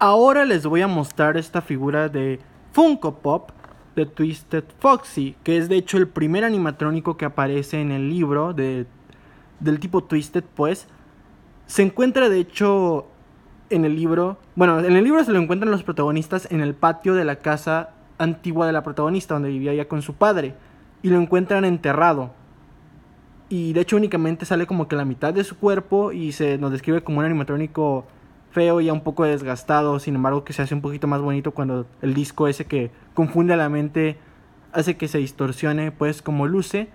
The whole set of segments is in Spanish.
Ahora les voy a mostrar esta figura de Funko Pop de Twisted Foxy, que es de hecho el primer animatrónico que aparece en el libro de, del tipo Twisted, pues. Se encuentra de hecho en el libro, bueno, en el libro se lo encuentran los protagonistas en el patio de la casa antigua de la protagonista, donde vivía ya con su padre, y lo encuentran enterrado. Y de hecho únicamente sale como que la mitad de su cuerpo y se nos describe como un animatrónico feo, ya un poco desgastado, sin embargo que se hace un poquito más bonito cuando el disco ese que confunde a la mente hace que se distorsione pues como luce.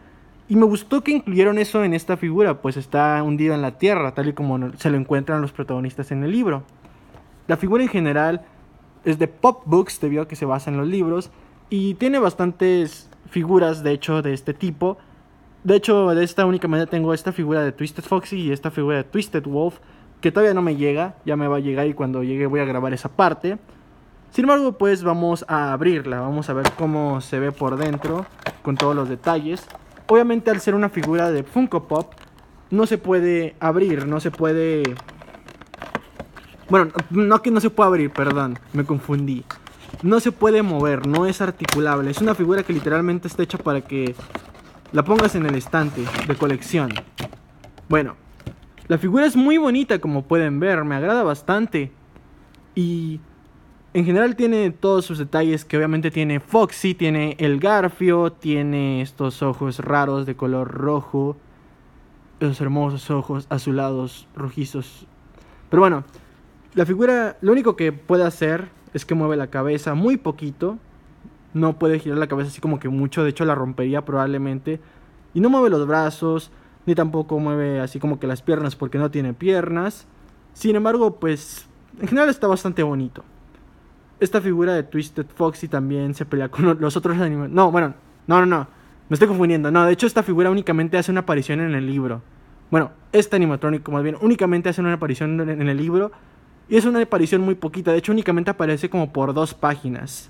Y me gustó que incluyeron eso en esta figura, pues está hundido en la tierra, tal y como se lo encuentran los protagonistas en el libro. La figura en general es de Pop Books, debido a que se basa en los libros, y tiene bastantes figuras, de hecho, de este tipo. De hecho, de esta única manera tengo esta figura de Twisted Foxy y esta figura de Twisted Wolf, que todavía no me llega, ya me va a llegar y cuando llegue voy a grabar esa parte. Sin embargo, pues vamos a abrirla, vamos a ver cómo se ve por dentro, con todos los detalles. Obviamente al ser una figura de Funko Pop, no se puede abrir, no se puede... Bueno, no que no se pueda abrir, perdón, me confundí. No se puede mover, no es articulable. Es una figura que literalmente está hecha para que la pongas en el estante de colección. Bueno, la figura es muy bonita, como pueden ver, me agrada bastante. Y en general tiene todos sus detalles que obviamente tiene Foxy, tiene el garfio, tiene estos ojos raros de color rojo, esos hermosos ojos azulados, rojizos. Pero bueno, la figura lo único que puede hacer es que mueve la cabeza muy poquito. No puede girar la cabeza así como que mucho, de hecho la rompería probablemente. Y no mueve los brazos, ni tampoco mueve así como que las piernas porque no tiene piernas. Sin embargo, pues en general está bastante bonito. Esta figura de Twisted Foxy también se pelea con los otros animales. No, bueno, no, no, no. Me estoy confundiendo. No, de hecho esta figura únicamente hace una aparición en el libro. Bueno, este animatrónico más bien únicamente hace una aparición en el libro. Y es una aparición muy poquita. De hecho únicamente aparece como por dos páginas.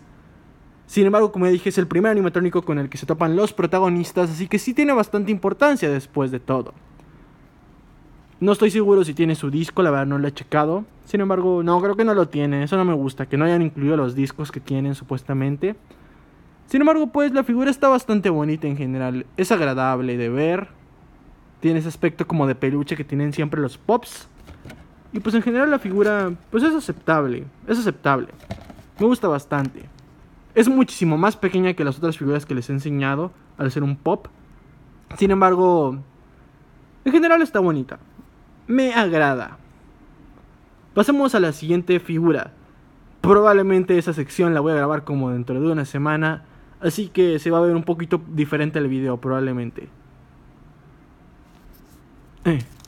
Sin embargo, como ya dije, es el primer animatrónico con el que se topan los protagonistas, así que sí tiene bastante importancia después de todo. No estoy seguro si tiene su disco, la verdad no lo he checado. Sin embargo, no, creo que no lo tiene, eso no me gusta, que no hayan incluido los discos que tienen supuestamente. Sin embargo, pues la figura está bastante bonita en general, es agradable de ver, tiene ese aspecto como de peluche que tienen siempre los pops. Y pues en general la figura, pues es aceptable, es aceptable. Me gusta bastante. Es muchísimo más pequeña que las otras figuras que les he enseñado al ser un pop. Sin embargo, en general está bonita. Me agrada. Pasemos a la siguiente figura. Probablemente esa sección la voy a grabar como dentro de una semana, así que se va a ver un poquito diferente el video probablemente. Eh.